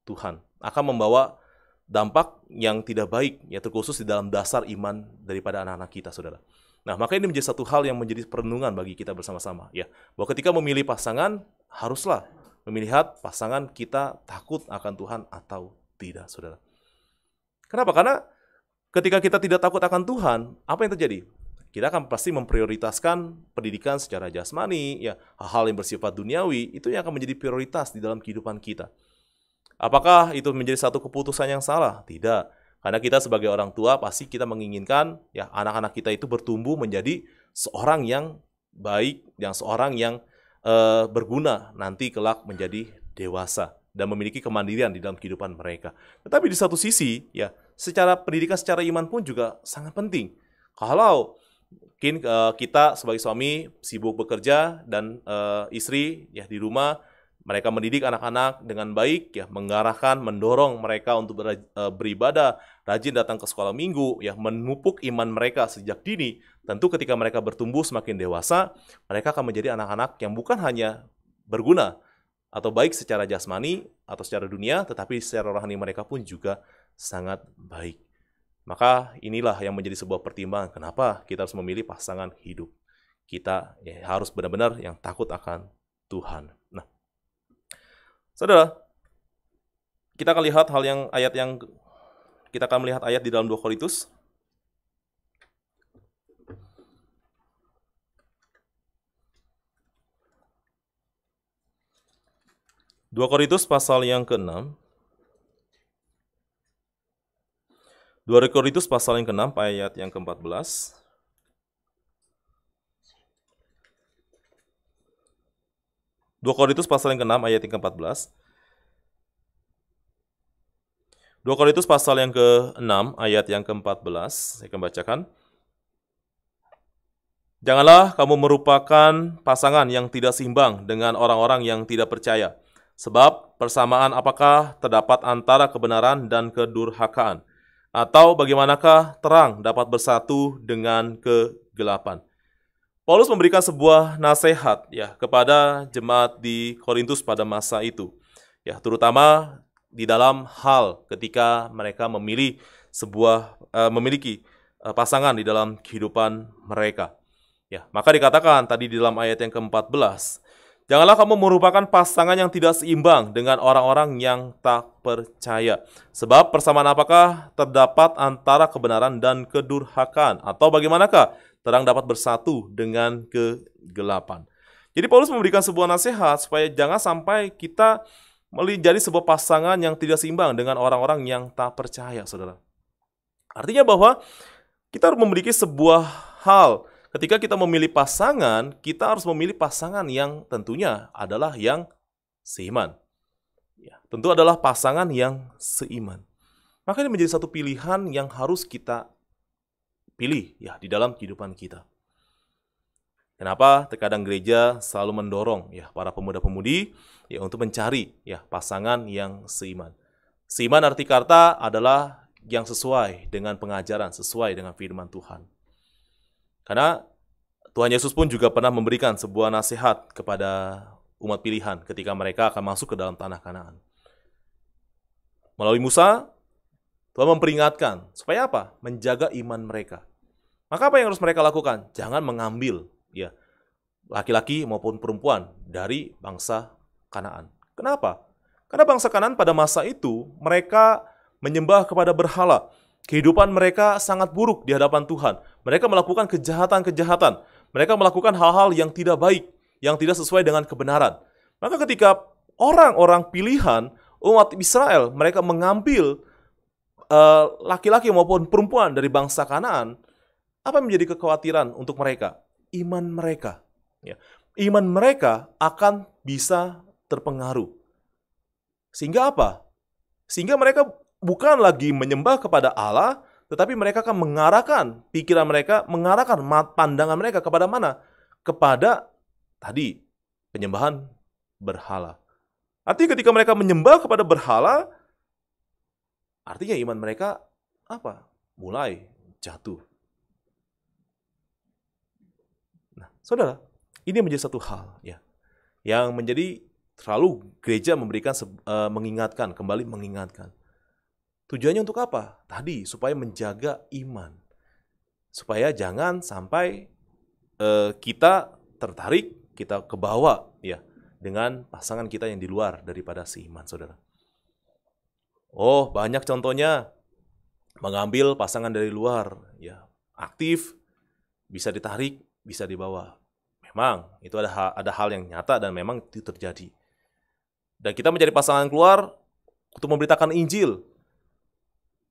[SPEAKER 1] Tuhan, akan membawa dampak yang tidak baik, ya terkhusus di dalam dasar iman daripada anak-anak kita, saudara. Nah, maka ini menjadi satu hal yang menjadi perenungan bagi kita bersama-sama, ya. Bahwa ketika memilih pasangan, haruslah memilih pasangan kita takut akan Tuhan atau tidak, saudara. Kenapa? Karena ketika kita tidak takut akan Tuhan, apa yang terjadi? Kita akan pasti memprioritaskan pendidikan secara jasmani, ya hal-hal yang bersifat duniawi itu yang akan menjadi prioritas di dalam kehidupan kita. Apakah itu menjadi satu keputusan yang salah? Tidak. Karena kita sebagai orang tua pasti kita menginginkan ya anak-anak kita itu bertumbuh menjadi seorang yang baik, yang seorang yang uh, berguna nanti kelak menjadi dewasa dan memiliki kemandirian di dalam kehidupan mereka. Tetapi di satu sisi ya secara pendidikan secara iman pun juga sangat penting. Kalau mungkin uh, kita sebagai suami sibuk bekerja dan uh, istri ya di rumah mereka mendidik anak-anak dengan baik, ya, mengarahkan, mendorong mereka untuk e, beribadah, rajin datang ke sekolah minggu, ya, menupuk iman mereka sejak dini. Tentu ketika mereka bertumbuh semakin dewasa, mereka akan menjadi anak-anak yang bukan hanya berguna atau baik secara jasmani atau secara dunia, tetapi secara rohani mereka pun juga sangat baik. Maka inilah yang menjadi sebuah pertimbangan kenapa kita harus memilih pasangan hidup. Kita ya, harus benar-benar yang takut akan Tuhan. Nah, Saudara, kita akan lihat hal yang ayat yang kita akan melihat ayat di dalam 2 Korintus. Dua Korintus pasal yang ke-6. Dua Korintus pasal yang ke-6 ayat yang ke-14. 2 Korintus pasal yang ke-6 ayat yang ke-14. 2 Korintus pasal yang ke-6 ayat yang ke-14. Saya akan bacakan. Janganlah kamu merupakan pasangan yang tidak seimbang dengan orang-orang yang tidak percaya. Sebab persamaan apakah terdapat antara kebenaran dan kedurhakaan? Atau bagaimanakah terang dapat bersatu dengan kegelapan? Paulus memberikan sebuah nasihat ya kepada jemaat di Korintus pada masa itu. Ya, terutama di dalam hal ketika mereka memilih sebuah uh, memiliki uh, pasangan di dalam kehidupan mereka. Ya, maka dikatakan tadi di dalam ayat yang ke-14, janganlah kamu merupakan pasangan yang tidak seimbang dengan orang-orang yang tak percaya. Sebab persamaan apakah terdapat antara kebenaran dan kedurhakan atau bagaimanakah terang dapat bersatu dengan kegelapan. Jadi Paulus memberikan sebuah nasihat supaya jangan sampai kita menjadi sebuah pasangan yang tidak seimbang dengan orang-orang yang tak percaya, saudara. Artinya bahwa kita harus memiliki sebuah hal. Ketika kita memilih pasangan, kita harus memilih pasangan yang tentunya adalah yang seiman. Ya, tentu adalah pasangan yang seiman. Maka ini menjadi satu pilihan yang harus kita pilih ya di dalam kehidupan kita. Kenapa terkadang gereja selalu mendorong ya para pemuda-pemudi ya untuk mencari ya pasangan yang seiman. Seiman arti kata adalah yang sesuai dengan pengajaran, sesuai dengan firman Tuhan. Karena Tuhan Yesus pun juga pernah memberikan sebuah nasihat kepada umat pilihan ketika mereka akan masuk ke dalam tanah Kanaan. Melalui Musa, Tuhan memperingatkan supaya apa? Menjaga iman mereka. Maka apa yang harus mereka lakukan? Jangan mengambil ya laki-laki maupun perempuan dari bangsa Kanaan. Kenapa? Karena bangsa Kanaan pada masa itu mereka menyembah kepada berhala. Kehidupan mereka sangat buruk di hadapan Tuhan. Mereka melakukan kejahatan-kejahatan. Mereka melakukan hal-hal yang tidak baik, yang tidak sesuai dengan kebenaran. Maka ketika orang-orang pilihan umat Israel, mereka mengambil Eh, laki-laki uh, maupun perempuan dari bangsa Kanaan, apa yang menjadi kekhawatiran untuk mereka? Iman mereka. Ya. Iman mereka akan bisa terpengaruh. Sehingga apa? Sehingga mereka bukan lagi menyembah kepada Allah, tetapi mereka akan mengarahkan pikiran mereka, mengarahkan pandangan mereka kepada mana? Kepada tadi penyembahan berhala. Artinya ketika mereka menyembah kepada berhala, Artinya iman mereka apa? Mulai jatuh. Nah, saudara, ini menjadi satu hal ya yang menjadi terlalu gereja memberikan uh, mengingatkan kembali mengingatkan tujuannya untuk apa tadi supaya menjaga iman supaya jangan sampai uh, kita tertarik kita kebawa ya dengan pasangan kita yang di luar daripada si iman saudara Oh, banyak contohnya. Mengambil pasangan dari luar, ya. Aktif, bisa ditarik, bisa dibawa. Memang itu ada hal, ada hal yang nyata dan memang itu terjadi. Dan kita menjadi pasangan keluar untuk memberitakan Injil.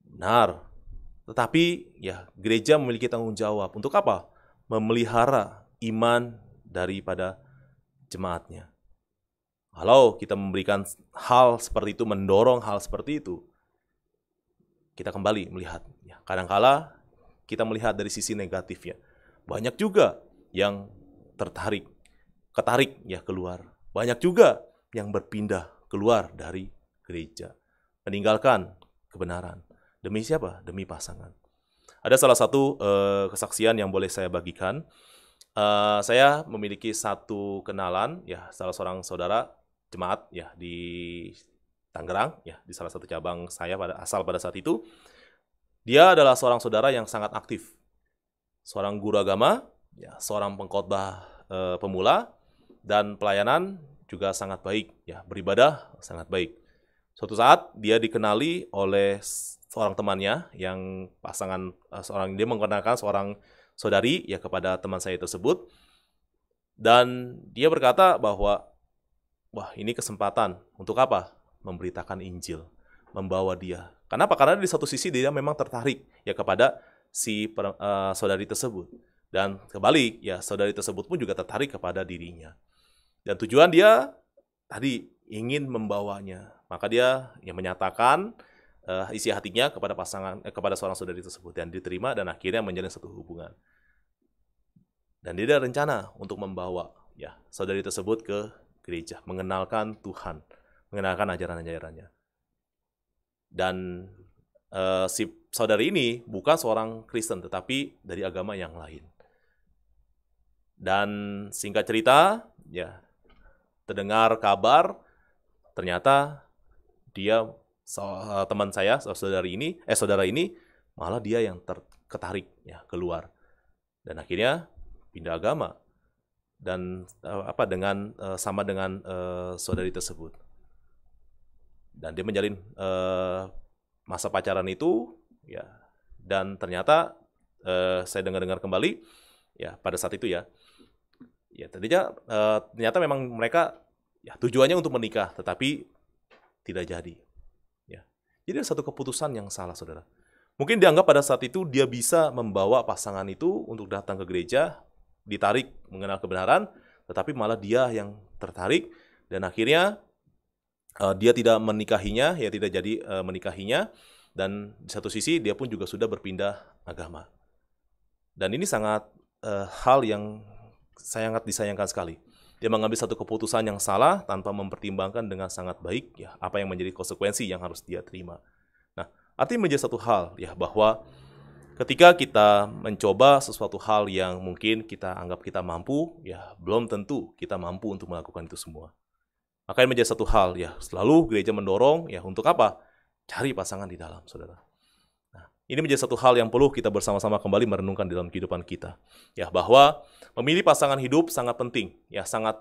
[SPEAKER 1] Benar. Tetapi ya gereja memiliki tanggung jawab untuk apa? Memelihara iman daripada jemaatnya. Kalau kita memberikan hal seperti itu, mendorong hal seperti itu, kita kembali melihat. Ya, kadangkala kita melihat dari sisi negatifnya. Banyak juga yang tertarik, ketarik ya keluar. Banyak juga yang berpindah keluar dari gereja. Meninggalkan kebenaran. Demi siapa? Demi pasangan. Ada salah satu uh, kesaksian yang boleh saya bagikan. Uh, saya memiliki satu kenalan, ya salah seorang saudara jemaat ya di Tangerang ya di salah satu cabang saya pada asal pada saat itu. Dia adalah seorang saudara yang sangat aktif. Seorang guru agama, ya, seorang pengkhotbah e, pemula dan pelayanan juga sangat baik ya, beribadah sangat baik. Suatu saat dia dikenali oleh seorang temannya yang pasangan eh, seorang dia mengenalkan seorang saudari ya kepada teman saya tersebut dan dia berkata bahwa wah ini kesempatan untuk apa? Memberitakan Injil, membawa dia. Kenapa? Karena di satu sisi dia memang tertarik ya kepada si uh, saudari tersebut dan kebalik ya saudari tersebut pun juga tertarik kepada dirinya. Dan tujuan dia tadi ingin membawanya. Maka dia yang menyatakan uh, isi hatinya kepada pasangan eh, kepada seorang saudari tersebut dan diterima dan akhirnya menjalin satu hubungan. Dan dia ada rencana untuk membawa ya saudari tersebut ke gereja, mengenalkan Tuhan, mengenalkan ajaran-ajarannya. Dan uh, si saudari ini bukan seorang Kristen, tetapi dari agama yang lain. Dan singkat cerita, ya terdengar kabar, ternyata dia eh, teman saya, saudari ini, eh saudara ini, malah dia yang ter, ketarik ya keluar. Dan akhirnya pindah agama dan uh, apa dengan uh, sama dengan uh, saudari tersebut. Dan dia menjalin uh, masa pacaran itu ya dan ternyata uh, saya dengar-dengar kembali ya pada saat itu ya ya tadinya uh, ternyata memang mereka ya tujuannya untuk menikah tetapi tidak jadi ya jadi ada satu keputusan yang salah saudara mungkin dianggap pada saat itu dia bisa membawa pasangan itu untuk datang ke gereja ditarik mengenal kebenaran, tetapi malah dia yang tertarik dan akhirnya uh, dia tidak menikahinya, ya tidak jadi uh, menikahinya dan di satu sisi dia pun juga sudah berpindah agama. Dan ini sangat uh, hal yang sangat disayangkan sekali. Dia mengambil satu keputusan yang salah tanpa mempertimbangkan dengan sangat baik ya apa yang menjadi konsekuensi yang harus dia terima. Nah, artinya menjadi satu hal ya bahwa Ketika kita mencoba sesuatu hal yang mungkin kita anggap kita mampu, ya belum tentu kita mampu untuk melakukan itu semua. Makanya menjadi satu hal, ya selalu gereja mendorong, ya untuk apa? Cari pasangan di dalam, saudara. Nah, ini menjadi satu hal yang perlu kita bersama-sama kembali merenungkan dalam kehidupan kita. Ya, bahwa memilih pasangan hidup sangat penting, ya sangat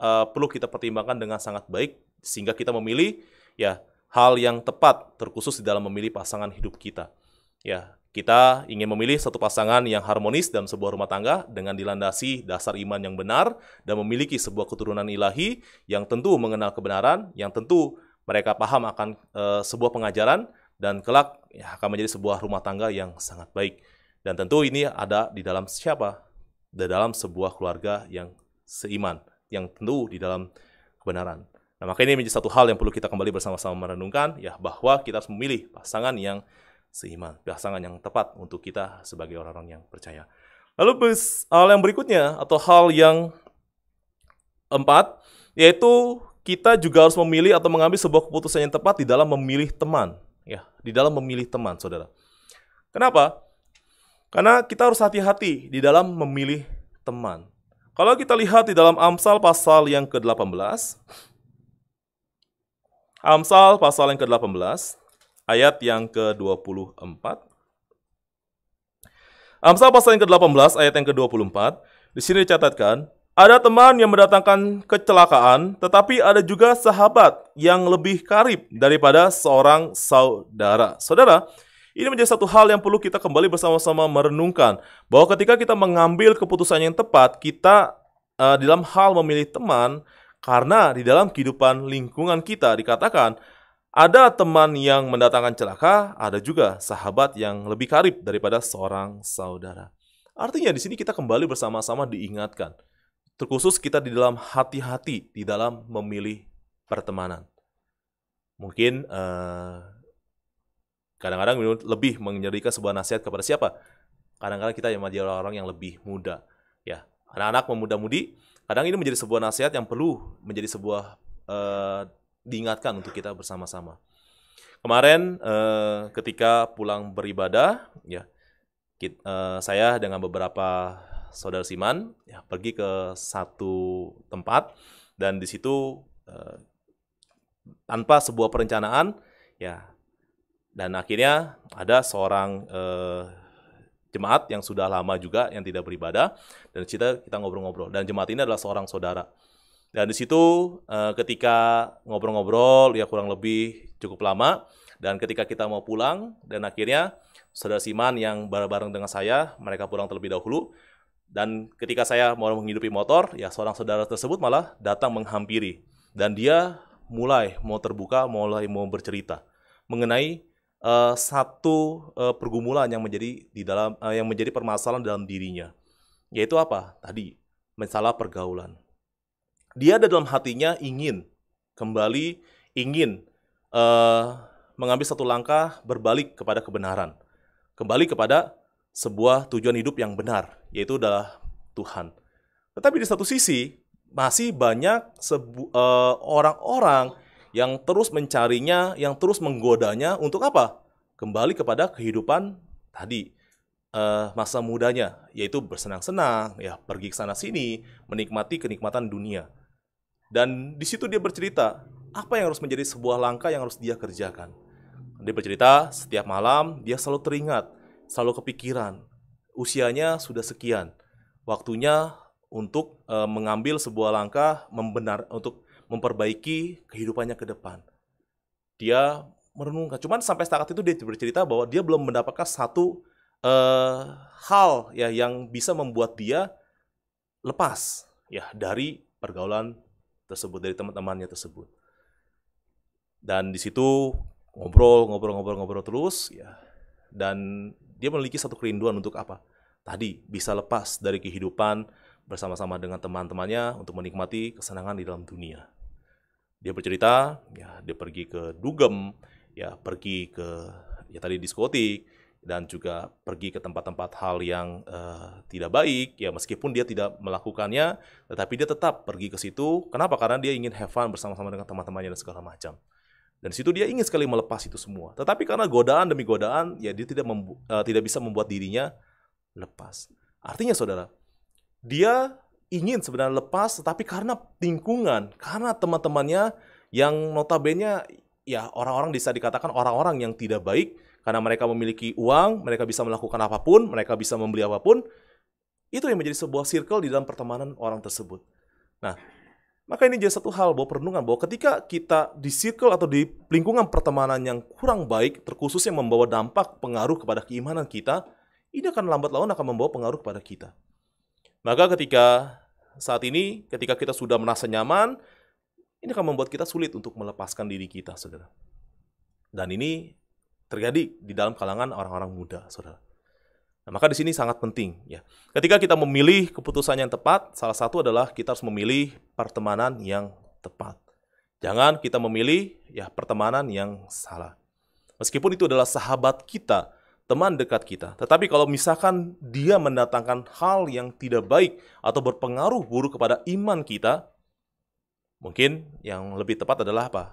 [SPEAKER 1] uh, perlu kita pertimbangkan dengan sangat baik, sehingga kita memilih, ya hal yang tepat, terkhusus di dalam memilih pasangan hidup kita. Ya, kita ingin memilih satu pasangan yang harmonis dalam sebuah rumah tangga dengan dilandasi dasar iman yang benar dan memiliki sebuah keturunan ilahi yang tentu mengenal kebenaran, yang tentu mereka paham akan e, sebuah pengajaran dan kelak ya, akan menjadi sebuah rumah tangga yang sangat baik. Dan tentu ini ada di dalam siapa? Di dalam sebuah keluarga yang seiman, yang tentu di dalam kebenaran. Nah, maka ini menjadi satu hal yang perlu kita kembali bersama-sama merenungkan ya bahwa kita harus memilih pasangan yang seiman. Pasangan yang tepat untuk kita sebagai orang-orang yang percaya. Lalu hal yang berikutnya atau hal yang empat yaitu kita juga harus memilih atau mengambil sebuah keputusan yang tepat di dalam memilih teman, ya, di dalam memilih teman, saudara. Kenapa? Karena kita harus hati-hati di dalam memilih teman. Kalau kita lihat di dalam Amsal pasal yang ke-18, Amsal pasal yang ke-18, ayat yang ke-24. Amsal pasal yang ke-18 ayat yang ke-24, di sini dicatatkan, ada teman yang mendatangkan kecelakaan, tetapi ada juga sahabat yang lebih karib daripada seorang saudara. Saudara, ini menjadi satu hal yang perlu kita kembali bersama-sama merenungkan bahwa ketika kita mengambil keputusan yang tepat, kita uh, dalam hal memilih teman karena di dalam kehidupan lingkungan kita dikatakan ada teman yang mendatangkan celaka, ada juga sahabat yang lebih karib daripada seorang saudara. Artinya di sini kita kembali bersama-sama diingatkan. Terkhusus kita di dalam hati-hati di dalam memilih pertemanan. Mungkin kadang eh, kadang-kadang lebih menyerikan sebuah nasihat kepada siapa? Kadang-kadang kita yang menjadi orang yang lebih muda. Ya, anak-anak memuda-mudi, kadang ini menjadi sebuah nasihat yang perlu menjadi sebuah uh, diingatkan untuk kita bersama-sama. Kemarin eh, ketika pulang beribadah, ya kita, eh, saya dengan beberapa saudara Siman ya, pergi ke satu tempat dan di situ eh, tanpa sebuah perencanaan, ya dan akhirnya ada seorang eh, jemaat yang sudah lama juga yang tidak beribadah dan kita kita ngobrol-ngobrol dan jemaat ini adalah seorang saudara dan di situ eh, ketika ngobrol-ngobrol ya kurang lebih cukup lama dan ketika kita mau pulang dan akhirnya saudara Siman yang bareng-bareng dengan saya mereka pulang terlebih dahulu dan ketika saya mau menghidupi motor ya seorang saudara tersebut malah datang menghampiri dan dia mulai mau terbuka mulai mau bercerita mengenai uh, satu uh, pergumulan yang menjadi di dalam uh, yang menjadi permasalahan dalam dirinya yaitu apa tadi masalah pergaulan dia ada dalam hatinya ingin kembali ingin uh, mengambil satu langkah berbalik kepada kebenaran, kembali kepada sebuah tujuan hidup yang benar, yaitu adalah Tuhan. Tetapi di satu sisi masih banyak eh, orang-orang uh, yang terus mencarinya, yang terus menggodanya untuk apa? Kembali kepada kehidupan tadi uh, masa mudanya, yaitu bersenang-senang, ya pergi ke sana sini, menikmati kenikmatan dunia. Dan di situ dia bercerita apa yang harus menjadi sebuah langkah yang harus dia kerjakan. Dia bercerita setiap malam dia selalu teringat, selalu kepikiran. Usianya sudah sekian, waktunya untuk e, mengambil sebuah langkah membenar untuk memperbaiki kehidupannya ke depan. Dia merenungkan. Cuman sampai saat itu dia bercerita bahwa dia belum mendapatkan satu e, hal ya yang bisa membuat dia lepas ya dari pergaulan tersebut dari teman-temannya tersebut. Dan di situ ngobrol, ngobrol, ngobrol, ngobrol terus ya. Dan dia memiliki satu kerinduan untuk apa? Tadi bisa lepas dari kehidupan bersama-sama dengan teman-temannya untuk menikmati kesenangan di dalam dunia. Dia bercerita, ya dia pergi ke dugem, ya pergi ke ya tadi diskotik, dan juga pergi ke tempat-tempat hal yang uh, tidak baik ya meskipun dia tidak melakukannya tetapi dia tetap pergi ke situ kenapa karena dia ingin have fun bersama-sama dengan teman-temannya dan segala macam dan situ dia ingin sekali melepas itu semua tetapi karena godaan demi godaan ya dia tidak uh, tidak bisa membuat dirinya lepas artinya saudara dia ingin sebenarnya lepas tetapi karena lingkungan karena teman-temannya yang notabene ya orang-orang bisa dikatakan orang-orang yang tidak baik karena mereka memiliki uang, mereka bisa melakukan apapun, mereka bisa membeli apapun. Itu yang menjadi sebuah circle di dalam pertemanan orang tersebut. Nah, maka ini jadi satu hal bahwa perenungan bahwa ketika kita di circle atau di lingkungan pertemanan yang kurang baik, terkhusus yang membawa dampak pengaruh kepada keimanan kita, ini akan lambat laun akan membawa pengaruh kepada kita. Maka ketika saat ini, ketika kita sudah merasa nyaman, ini akan membuat kita sulit untuk melepaskan diri kita, saudara. Dan ini terjadi di dalam kalangan orang-orang muda, saudara. Nah, maka di sini sangat penting ya. Ketika kita memilih keputusan yang tepat, salah satu adalah kita harus memilih pertemanan yang tepat. Jangan kita memilih ya pertemanan yang salah. Meskipun itu adalah sahabat kita, teman dekat kita, tetapi kalau misalkan dia mendatangkan hal yang tidak baik atau berpengaruh buruk kepada iman kita, mungkin yang lebih tepat adalah apa?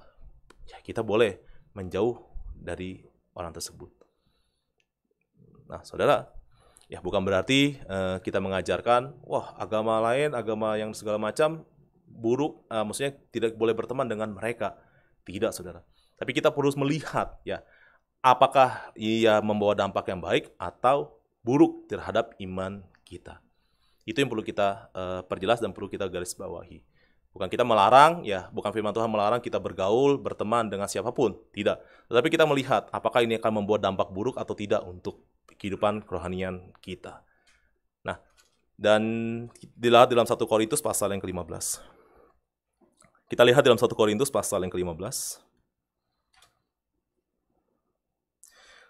[SPEAKER 1] Ya kita boleh menjauh dari orang tersebut. Nah, saudara, ya bukan berarti uh, kita mengajarkan, wah agama lain, agama yang segala macam buruk, uh, maksudnya tidak boleh berteman dengan mereka. Tidak, saudara. Tapi kita perlu melihat, ya, apakah ia membawa dampak yang baik atau buruk terhadap iman kita. Itu yang perlu kita uh, perjelas dan perlu kita garis bawahi. Bukan kita melarang, ya, bukan firman Tuhan melarang kita bergaul, berteman dengan siapapun, tidak. Tetapi kita melihat apakah ini akan membuat dampak buruk atau tidak untuk kehidupan kerohanian kita. Nah, dan dilihat dalam 1 Korintus pasal yang ke-15. Kita lihat dalam 1 Korintus pasal yang ke-15.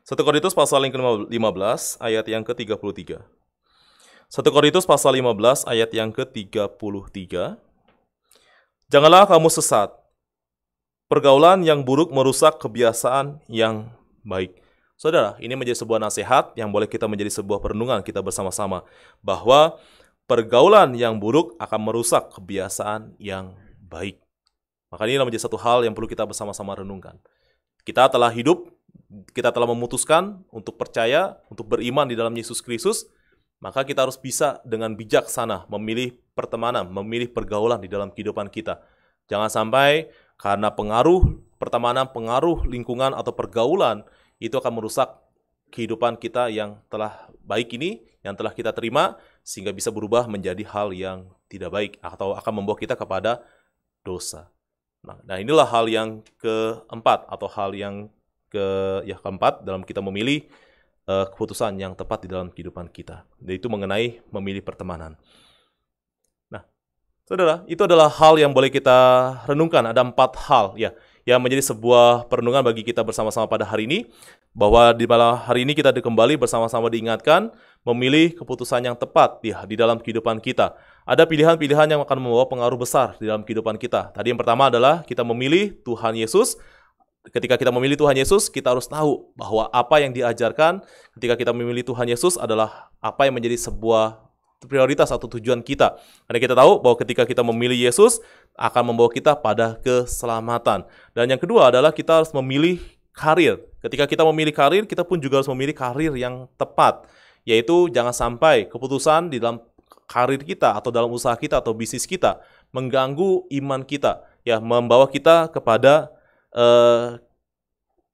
[SPEAKER 1] 1 Korintus pasal yang ke-15 ayat yang ke-33. 1 Korintus pasal 15 ayat yang ke-33 Janganlah kamu sesat. Pergaulan yang buruk merusak kebiasaan yang baik. Saudara, ini menjadi sebuah nasihat yang boleh kita menjadi sebuah perenungan kita bersama-sama bahwa pergaulan yang buruk akan merusak kebiasaan yang baik. Maka ini menjadi satu hal yang perlu kita bersama-sama renungkan. Kita telah hidup, kita telah memutuskan untuk percaya, untuk beriman di dalam Yesus Kristus, maka kita harus bisa dengan bijaksana memilih pertemanan, memilih pergaulan di dalam kehidupan kita. Jangan sampai karena pengaruh pertemanan, pengaruh lingkungan atau pergaulan itu akan merusak kehidupan kita yang telah baik ini, yang telah kita terima sehingga bisa berubah menjadi hal yang tidak baik atau akan membawa kita kepada dosa. Nah, nah inilah hal yang keempat atau hal yang ke ya keempat dalam kita memilih uh, keputusan yang tepat di dalam kehidupan kita, yaitu mengenai memilih pertemanan. Saudara, itu adalah hal yang boleh kita renungkan. Ada empat hal ya yang menjadi sebuah perenungan bagi kita bersama-sama pada hari ini. Bahwa di malam hari ini kita kembali bersama-sama diingatkan memilih keputusan yang tepat ya, di dalam kehidupan kita. Ada pilihan-pilihan yang akan membawa pengaruh besar di dalam kehidupan kita. Tadi yang pertama adalah kita memilih Tuhan Yesus ketika kita memilih Tuhan Yesus, kita harus tahu bahwa apa yang diajarkan ketika kita memilih Tuhan Yesus adalah apa yang menjadi sebuah prioritas atau tujuan kita. Karena kita tahu bahwa ketika kita memilih Yesus akan membawa kita pada keselamatan. Dan yang kedua adalah kita harus memilih karir. Ketika kita memilih karir, kita pun juga harus memilih karir yang tepat, yaitu jangan sampai keputusan di dalam karir kita atau dalam usaha kita atau bisnis kita mengganggu iman kita, ya membawa kita kepada eh,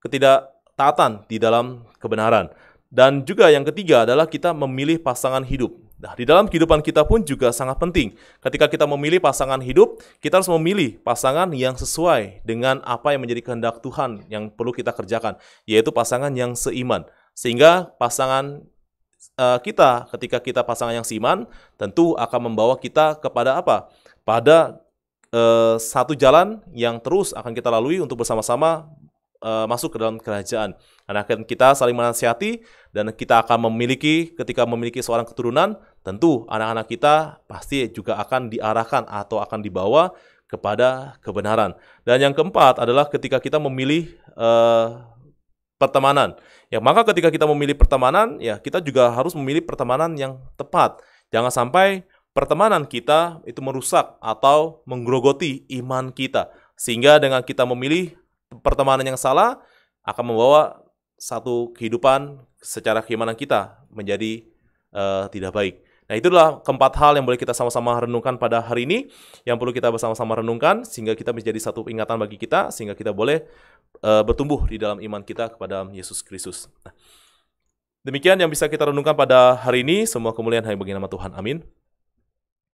[SPEAKER 1] ketidaktaatan di dalam kebenaran. Dan juga yang ketiga adalah kita memilih pasangan hidup. Nah, di dalam kehidupan kita pun juga sangat penting. Ketika kita memilih pasangan hidup, kita harus memilih pasangan yang sesuai dengan apa yang menjadi kehendak Tuhan yang perlu kita kerjakan, yaitu pasangan yang seiman. Sehingga pasangan uh, kita, ketika kita pasangan yang seiman, tentu akan membawa kita kepada apa? Pada uh, satu jalan yang terus akan kita lalui untuk bersama-sama uh, masuk ke dalam kerajaan. Dan akan kita saling menasihati dan kita akan memiliki ketika memiliki seorang keturunan, tentu anak-anak kita pasti juga akan diarahkan atau akan dibawa kepada kebenaran. Dan yang keempat adalah ketika kita memilih uh, pertemanan. Ya, maka ketika kita memilih pertemanan, ya kita juga harus memilih pertemanan yang tepat. Jangan sampai pertemanan kita itu merusak atau menggerogoti iman kita. Sehingga dengan kita memilih pertemanan yang salah akan membawa satu kehidupan secara keimanan kita menjadi uh, tidak baik. Nah, itulah keempat hal yang boleh kita sama-sama renungkan pada hari ini, yang perlu kita bersama-sama renungkan, sehingga kita menjadi satu ingatan bagi kita, sehingga kita boleh uh, bertumbuh di dalam iman kita kepada Yesus Kristus. Nah, demikian yang bisa kita renungkan pada hari ini, semua kemuliaan hanya bagi nama Tuhan. Amin.